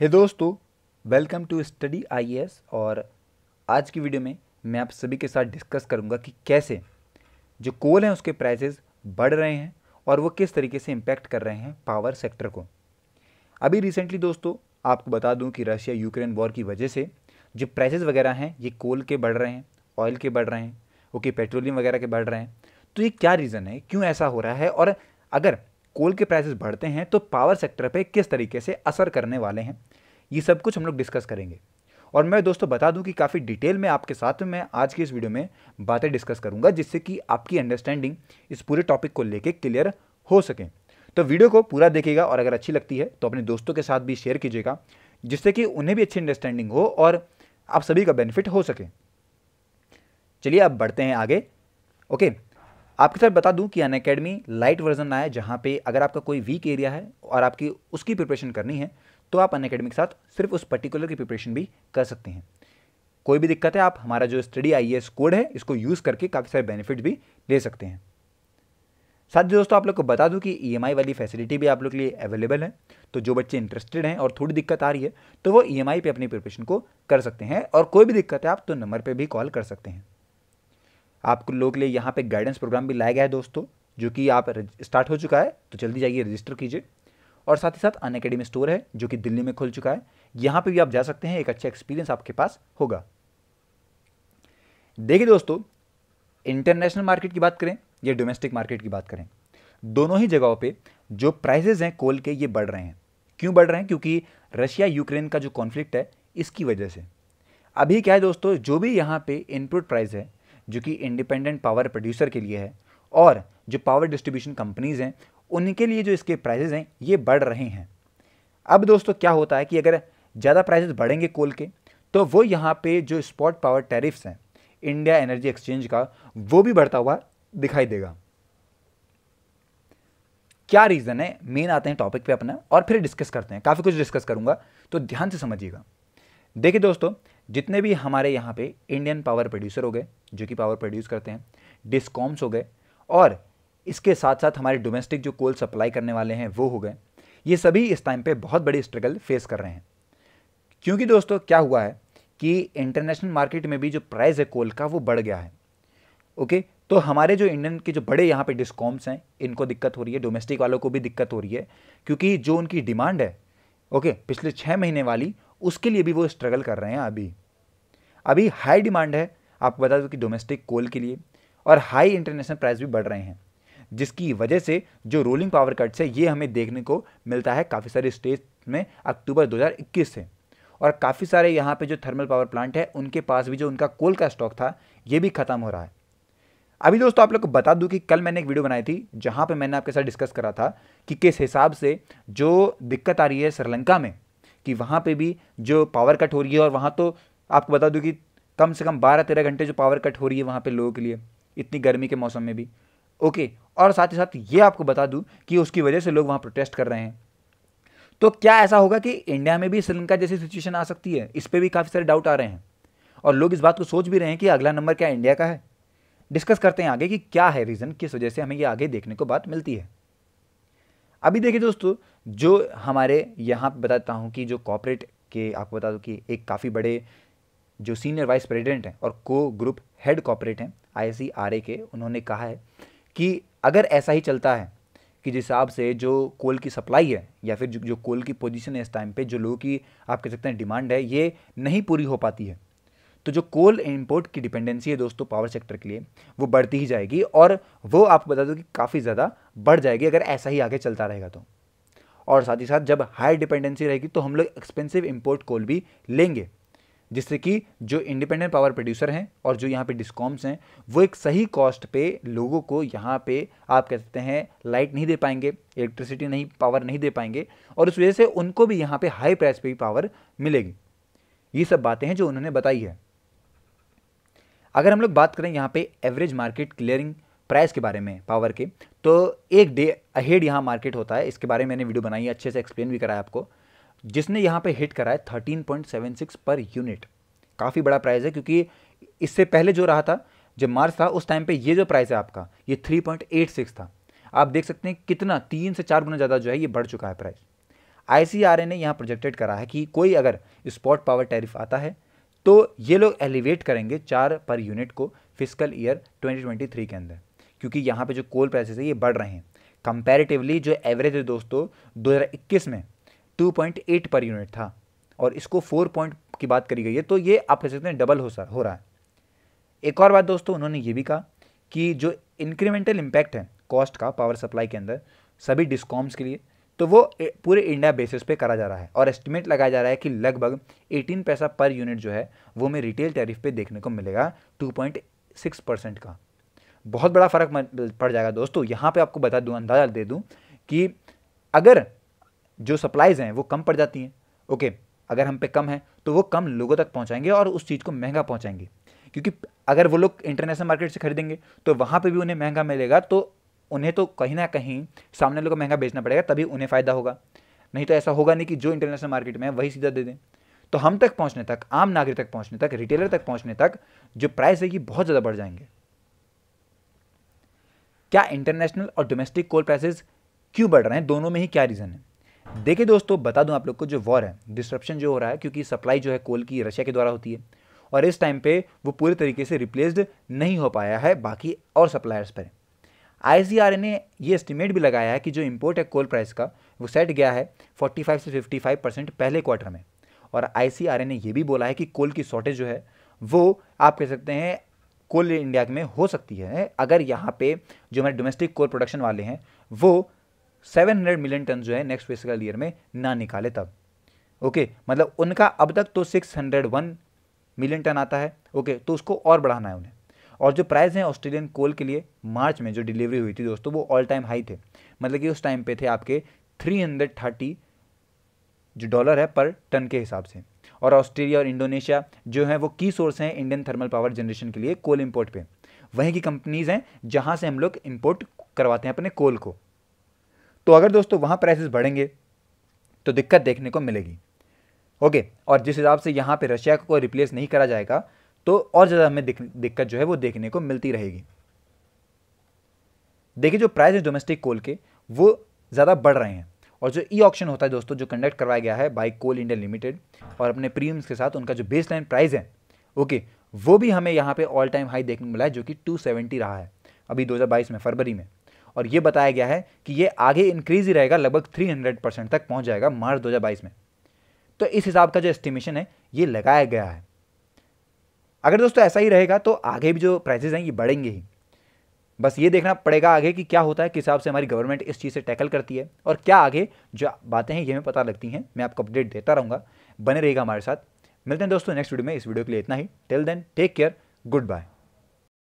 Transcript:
हे दोस्तों welcome to study IAS और आज की वीडियो में मैं आप सभी के साथ डिस्कस करूंगा कि कैसे जो कोल हैं उसके प्राइसेस बढ़ रहे हैं और वो किस तरीके से इम्पैक्ट कर रहे हैं पावर सेक्टर को अभी रिसेंटली दोस्तों आपको बता दूं कि रशिया यूक्रेन वॉर की वजह से जो प्राइसेस वगैरह हैं ये कोल के बढ़ रहे हैं ऑयल के बढ़ रहे हैं ओके पेट्रोलियम वगैरह के बढ़ रहे हैं तो ये क्या रीज़न है क्यों ऐसा हो रहा है और अगर कोल के प्राइसेस बढ़ते हैं तो पावर सेक्टर पे किस तरीके से असर करने वाले हैं ये सब कुछ हम लोग डिस्कस करेंगे और मैं दोस्तों बता दूं कि काफ़ी डिटेल में आपके साथ में मैं आज की इस वीडियो में बातें डिस्कस करूंगा जिससे कि आपकी अंडरस्टैंडिंग इस पूरे टॉपिक को लेकर क्लियर हो सकें तो वीडियो को पूरा देखिएगा और अगर अच्छी लगती है तो अपने दोस्तों के साथ भी शेयर कीजिएगा जिससे कि उन्हें भी अच्छी अंडरस्टैंडिंग हो और आप सभी का बेनिफिट हो सके चलिए अब बढ़ते हैं आगे ओके आपके साथ बता दूं कि अन अकेडमी लाइट वर्जन आया जहाँ पे अगर आपका कोई वीक एरिया है और आपकी उसकी प्रिपरेशन करनी है तो आप अन अकेडमी के साथ सिर्फ उस पर्टिकुलर की प्रिपरेशन भी कर सकते हैं कोई भी दिक्कत है आप हमारा जो स्टडी आई कोड है इसको यूज़ करके काफ़ी सारे बेनिफिट भी ले सकते हैं साथ ही दोस्तों आप लोग को बता दूं कि ई e वाली फैसिलिटी भी आप लोग के लिए अवेलेबल है तो जो बच्चे इंटरेस्टेड हैं और थोड़ी दिक्कत आ रही है तो वो ई e पे अपनी प्रिपरेशन को कर सकते हैं और कोई भी दिक्कत है आप तो नंबर पर भी कॉल कर सकते हैं आप लोग के लिए यहाँ पे गाइडेंस प्रोग्राम भी लाया गया है दोस्तों जो कि आप स्टार्ट हो चुका है तो जल्दी जाइए रजिस्टर कीजिए और साथ ही साथ अन अकेडमी स्टोर है जो कि दिल्ली में खुल चुका है यहाँ पर भी आप जा सकते हैं एक अच्छा एक्सपीरियंस आपके पास होगा देखिए दोस्तों इंटरनेशनल मार्केट की बात करें या डोमेस्टिक मार्केट की बात करें दोनों ही जगहों पे जो प्राइजेज हैं कोल के ये बढ़ रहे हैं क्यों बढ़ रहे हैं क्योंकि रशिया यूक्रेन का जो कॉन्फ्लिक्ट है इसकी वजह से अभी क्या है दोस्तों जो भी यहाँ पे इनपुट प्राइस है जो कि इंडिपेंडेंट पावर प्रोड्यूसर के लिए है और जो पावर डिस्ट्रीब्यूशन कंपनीज़ हैं उनके लिए जो इसके प्राइजेज़ हैं ये बढ़ रहे हैं अब दोस्तों क्या होता है कि अगर ज़्यादा प्राइजेस बढ़ेंगे कोल के तो वो यहाँ पे जो स्पॉट पावर टैरिफ्स हैं इंडिया एनर्जी एक्सचेंज का वो भी बढ़ता हुआ दिखाई देगा क्या रीज़न है मेन आते हैं टॉपिक पे अपना और फिर डिस्कस करते हैं काफ़ी कुछ डिस्कस करूँगा तो ध्यान से समझिएगा देखिए दोस्तों जितने भी हमारे यहाँ पे इंडियन पावर प्रोड्यूसर हो गए जो कि पावर प्रोड्यूस करते हैं डिस्कॉम्स हो गए और इसके साथ साथ हमारे डोमेस्टिक जो कोल सप्लाई करने वाले हैं वो हो गए ये सभी इस टाइम पे बहुत बड़ी स्ट्रगल फेस कर रहे हैं क्योंकि दोस्तों क्या हुआ है कि इंटरनेशनल मार्केट में भी जो प्राइस है कोल का वो बढ़ गया है ओके तो हमारे जो इंडियन के जो बड़े यहाँ पे डिस्कॉम्स हैं इनको दिक्कत हो रही है डोमेस्टिक वालों को भी दिक्कत हो रही है क्योंकि जो उनकी डिमांड है ओके पिछले छः महीने वाली उसके लिए भी वो स्ट्रगल कर रहे हैं अभी अभी हाई डिमांड है आपको बता दूँ कि डोमेस्टिक कोल के लिए और हाई इंटरनेशनल प्राइस भी बढ़ रहे हैं जिसकी वजह से जो रोलिंग पावर कट्स है ये हमें देखने को मिलता है काफ़ी सारे स्टेट में अक्टूबर 2021 से और काफ़ी सारे यहाँ पे जो थर्मल पावर प्लांट है उनके पास भी जो उनका कोल का स्टॉक था ये भी ख़त्म हो रहा है अभी दोस्तों आप लोग को बता दूं कि कल मैंने एक वीडियो बनाई थी जहाँ पे मैंने आपके साथ डिस्कस करा था कि किस हिसाब से जो दिक्कत आ रही है श्रीलंका में कि वहाँ पे भी जो पावर कट हो रही है और वहाँ तो आपको बता दूँ कि कम से कम बारह तेरह घंटे जो पावर कट हो रही है वहाँ पर लोगों के लिए इतनी गर्मी के मौसम में भी ओके और साथ ही साथ ये आपको बता दूँ कि उसकी वजह से लोग वहाँ प्रोटेस्ट कर रहे हैं तो क्या ऐसा होगा कि इंडिया में भी श्रीलंका जैसी सिचुएशन आ सकती है इस पर भी काफ़ी सारे डाउट आ रहे हैं और लोग इस बात को सोच भी रहे हैं कि अगला नंबर क्या इंडिया का है डिस्कस करते हैं आगे कि क्या है रीज़न किस वजह से हमें ये आगे देखने को बात मिलती है अभी देखिए दोस्तों जो हमारे यहाँ बताता हूँ कि जो कॉपरेट के आपको बता दूँ कि एक काफ़ी बड़े जो सीनियर वाइस प्रेसिडेंट हैं और को ग्रुप हेड कॉपरेट हैं आई e, के उन्होंने कहा है कि अगर ऐसा ही चलता है कि जिस हिसाब से जो कोल की सप्लाई है या फिर जो, जो कोल की पोजीशन है इस टाइम पे जो लोगों की आप कह सकते हैं डिमांड है ये नहीं पूरी हो पाती है तो जो कोल इम्पोर्ट की डिपेंडेंसी है दोस्तों पावर सेक्टर के लिए वो बढ़ती ही जाएगी और वो आपको बता दो कि काफ़ी ज़्यादा बढ़ जाएगी अगर ऐसा ही आगे चलता रहेगा तो और साथ ही साथ जब हाई डिपेंडेंसी रहेगी तो हम लोग एक्सपेंसिव इम्पोर्ट कोल भी लेंगे जिससे कि जो इंडिपेंडेंट पावर प्रोड्यूसर हैं और जो यहाँ पे डिस्कॉम्स हैं वो एक सही कॉस्ट पे लोगों को यहाँ पे आप कह सकते हैं लाइट नहीं दे पाएंगे इलेक्ट्रिसिटी नहीं पावर नहीं दे पाएंगे और उस वजह से उनको भी यहाँ पे हाई प्राइस पे भी पावर मिलेगी ये सब बातें हैं जो उन्होंने बताई है अगर हम लोग बात करें यहाँ पे एवरेज मार्केट क्लियरिंग प्राइस के बारे में पावर के तो एक डे अहेड यहाँ मार्केट होता है इसके बारे में मैंने वीडियो बनाई है अच्छे से एक्सप्लेन भी कराया आपको जिसने यहाँ पे हिट करा है सिक्स पर यूनिट काफ़ी बड़ा प्राइस है क्योंकि इससे पहले जो रहा था जब मार्च था उस टाइम पे ये जो प्राइस है आपका ये सिक्स था आप देख सकते हैं कितना तीन से चार गुना ज़्यादा जो है ये बढ़ चुका है प्राइस आई ने यहाँ प्रोजेक्टेड करा है कि कोई अगर स्पॉट पावर टैरिफ आता है तो ये लोग एलिवेट करेंगे चार पर यूनिट को फिजिकल ईयर 2023 के अंदर क्योंकि यहाँ पे जो कोल प्राइसेस है ये बढ़ रहे हैं कंपैरेटिवली जो एवरेज है दोस्तों 2021 में 2.8 पर यूनिट था और इसको 4 पॉइंट की बात करी गई है तो ये आप कह सकते हैं डबल हो सर हो रहा है एक और बात दोस्तों उन्होंने ये भी कहा कि जो इंक्रीमेंटल इम्पैक्ट है कॉस्ट का पावर सप्लाई के अंदर सभी डिस्कॉम्स के लिए तो वो पूरे इंडिया बेसिस पे करा जा रहा है और एस्टिमेट लगाया जा रहा है कि लगभग 18 पैसा पर यूनिट जो है वो हमें रिटेल टैरिफ पे देखने को मिलेगा 2.6 परसेंट का बहुत बड़ा फ़र्क पड़ जाएगा दोस्तों यहाँ पे आपको बता दूँ अंदाज़ा दे दूँ कि अगर जो सप्लाइज़ हैं वो कम पड़ जाती हैं ओके अगर हम पे कम है तो वो कम लोगों तक पहुँचाएंगे और उस चीज़ को महंगा पहुँचाएंगे क्योंकि अगर वो लोग इंटरनेशनल मार्केट से खरीदेंगे तो वहाँ पर भी उन्हें महंगा मिलेगा तो उन्हें तो कहीं ना कहीं सामने लोग को महंगा बेचना पड़ेगा तभी उन्हें फ़ायदा होगा नहीं तो ऐसा होगा नहीं कि जो इंटरनेशनल मार्केट में है वही सीधा दे दें तो हम तक पहुंचने तक आम नागरिक तक पहुंचने तक रिटेलर तक पहुंचने तक जो प्राइस है ये बहुत ज़्यादा बढ़ जाएंगे क्या इंटरनेशनल और डोमेस्टिक कोल प्राइसेस क्यों बढ़ रहे हैं दोनों में ही क्या रीज़न है देखिए दोस्तों बता दूं आप लोग को जो वॉर है डिस्ट्रप्शन जो हो रहा है क्योंकि सप्लाई जो है कोल की रशिया के द्वारा होती है और इस टाइम पे वो पूरे तरीके से रिप्लेस्ड नहीं हो पाया है बाकी और सप्लायर्स पर आई ने ये एस्टिमेट भी लगाया है कि जो इम्पोर्ट है कोल प्राइस का वो सेट गया है 45 से 55 परसेंट पहले क्वार्टर में और आई ने ये भी बोला है कि कोल की शॉर्टेज जो है वो आप कह सकते हैं कोल इंडिया में हो सकती है अगर यहाँ पे जो हमारे डोमेस्टिक कोल प्रोडक्शन वाले हैं वो 700 मिलियन टन जो है नेक्स्ट फिजिकल ईयर में ना निकाले तब ओके मतलब उनका अब तक तो 601 मिलियन टन आता है ओके तो उसको और बढ़ाना है उन्हें और जो प्राइस हैं ऑस्ट्रेलियन कोल के लिए मार्च में जो डिलीवरी हुई थी दोस्तों वो ऑल टाइम हाई थे मतलब कि उस टाइम पे थे आपके 330 जो डॉलर है पर टन के हिसाब से और ऑस्ट्रेलिया और इंडोनेशिया जो है वो की सोर्स हैं इंडियन थर्मल पावर जनरेशन के लिए कोल इम्पोर्ट पर वहीं की कंपनीज़ हैं जहाँ से हम लोग इम्पोर्ट करवाते हैं अपने कोल को तो अगर दोस्तों वहाँ प्राइसेस बढ़ेंगे तो दिक्कत देखने को मिलेगी ओके और जिस हिसाब से यहाँ पे रशिया को रिप्लेस नहीं करा जाएगा तो और ज़्यादा हमें दिक्कत जो है वो देखने को मिलती रहेगी देखिए जो प्राइस है डोमेस्टिक कोल के वो ज़्यादा बढ़ रहे हैं और जो ई e ऑप्शन होता है दोस्तों जो कंडक्ट करवाया गया है बाई कोल इंडिया लिमिटेड और अपने प्रीमियम्स के साथ उनका जो बेस लाइन प्राइस है ओके वो भी हमें यहाँ पे ऑल टाइम हाई देखने को मिला है जो कि 270 रहा है अभी 2022 में फरवरी में और ये बताया गया है कि ये आगे इंक्रीज ही रहेगा लगभग 300 परसेंट तक पहुँच जाएगा मार्च 2022 में तो इस हिसाब का जो एस्टिमेशन है ये लगाया गया है अगर दोस्तों ऐसा ही रहेगा तो आगे भी जो प्राइजेज हैं ये बढ़ेंगे ही बस ये देखना पड़ेगा आगे कि क्या होता है किस हिसाब से हमारी गवर्नमेंट इस चीज़ से टैकल करती है और क्या आगे जो बातें हैं ये हमें पता लगती हैं मैं आपको अपडेट देता रहूँगा बने रहेगा हमारे साथ मिलते हैं दोस्तों नेक्स्ट वीडियो में इस वीडियो के लिए इतना ही till then take care good bye